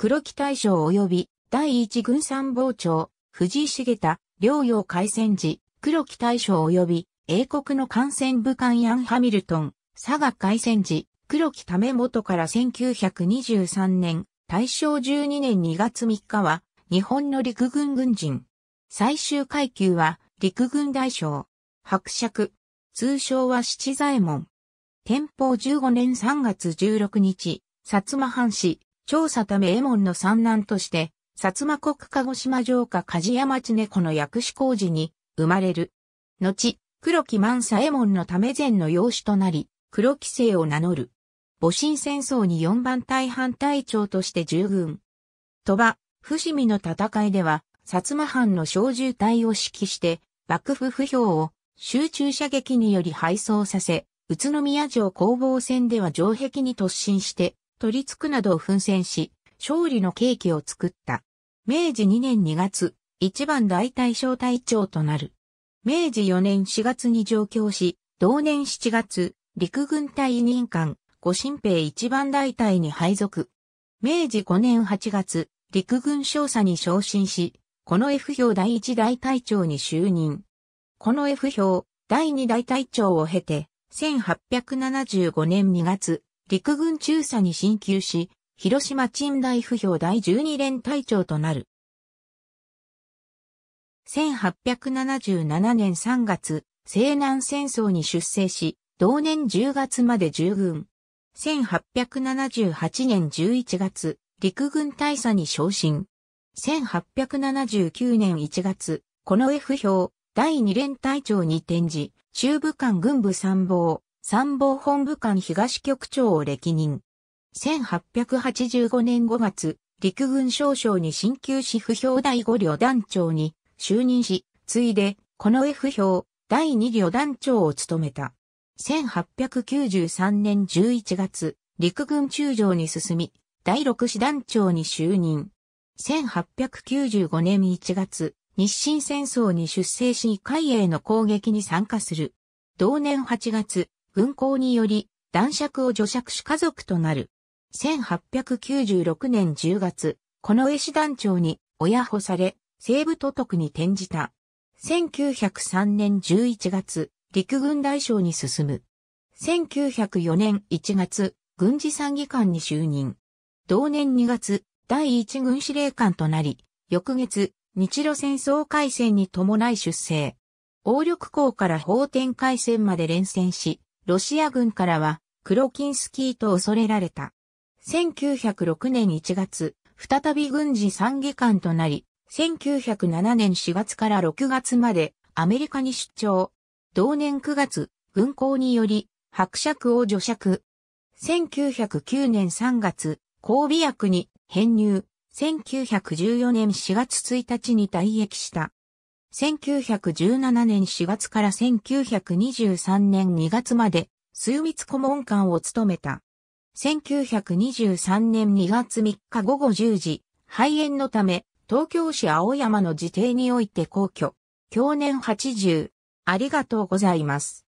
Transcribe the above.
黒木大将及び第一軍参謀長、藤井茂田、両洋海戦時、黒木大将及び英国の艦船武官ヤン・ハミルトン、佐賀海戦時、黒木為元から1923年、大正12年2月3日は、日本の陸軍軍人。最終階級は、陸軍大将。伯爵。通称は七左衛門。天保15年3月16日、薩摩藩士、調査ため右衛門の三男として、薩摩国鹿児島城下梶山地猫の薬師工事に生まれる。後、黒木万左衛門のため前の養子となり、黒木姓を名乗る。戊辰戦争に四番隊反隊長として従軍。鳥羽、伏見の戦いでは、薩摩藩の小銃隊を指揮して、幕府不評を集中射撃により敗走させ、宇都宮城攻防戦では城壁に突進して、取り付くなどを奮戦し、勝利の契機を作った。明治2年2月、一番大隊小隊長となる。明治4年4月に上京し、同年7月、陸軍隊任官、五新兵一番大隊に配属。明治5年8月、陸軍少佐に昇進し、この F 表第1大隊長に就任。この F 表第2大隊長を経て、1875年2月、陸軍中佐に進級し、広島鎮大府評第12連隊長となる。1877年3月、西南戦争に出征し、同年10月まで従軍。1878年11月、陸軍大佐に昇進。1879年1月、この F 表、第2連隊長に転じ、中部間軍部参謀、参謀本部官東局長を歴任。1885年5月、陸軍少将に新旧士不評第5旅団長に就任し、ついで、この F 評第2旅団長を務めた。1893年11月、陸軍中将に進み、第6師団長に就任。1895年1月、日清戦争に出征し海への攻撃に参加する。同年8月、軍港により、男爵を助爵主家族となる。1896年10月、この絵師団長に親保され、西部都督に転じた。1903年11月、陸軍大将に進む。1904年1月、軍事参議官に就任。同年2月、第一軍司令官となり、翌月、日露戦争開戦に伴い出征。王力港から法天開戦まで連戦し、ロシア軍からは、クロキンスキーと恐れられた。1906年1月、再び軍事参議官となり、1907年4月から6月までアメリカに出張。同年9月、軍港により、伯爵を除尺。1909年3月、交尾役に編入。1914年4月1日に退役した。1917年4月から1923年2月まで、水密顧問官を務めた。1923年2月3日午後10時、肺炎のため、東京市青山の自邸において皇居。去年80。ありがとうございます。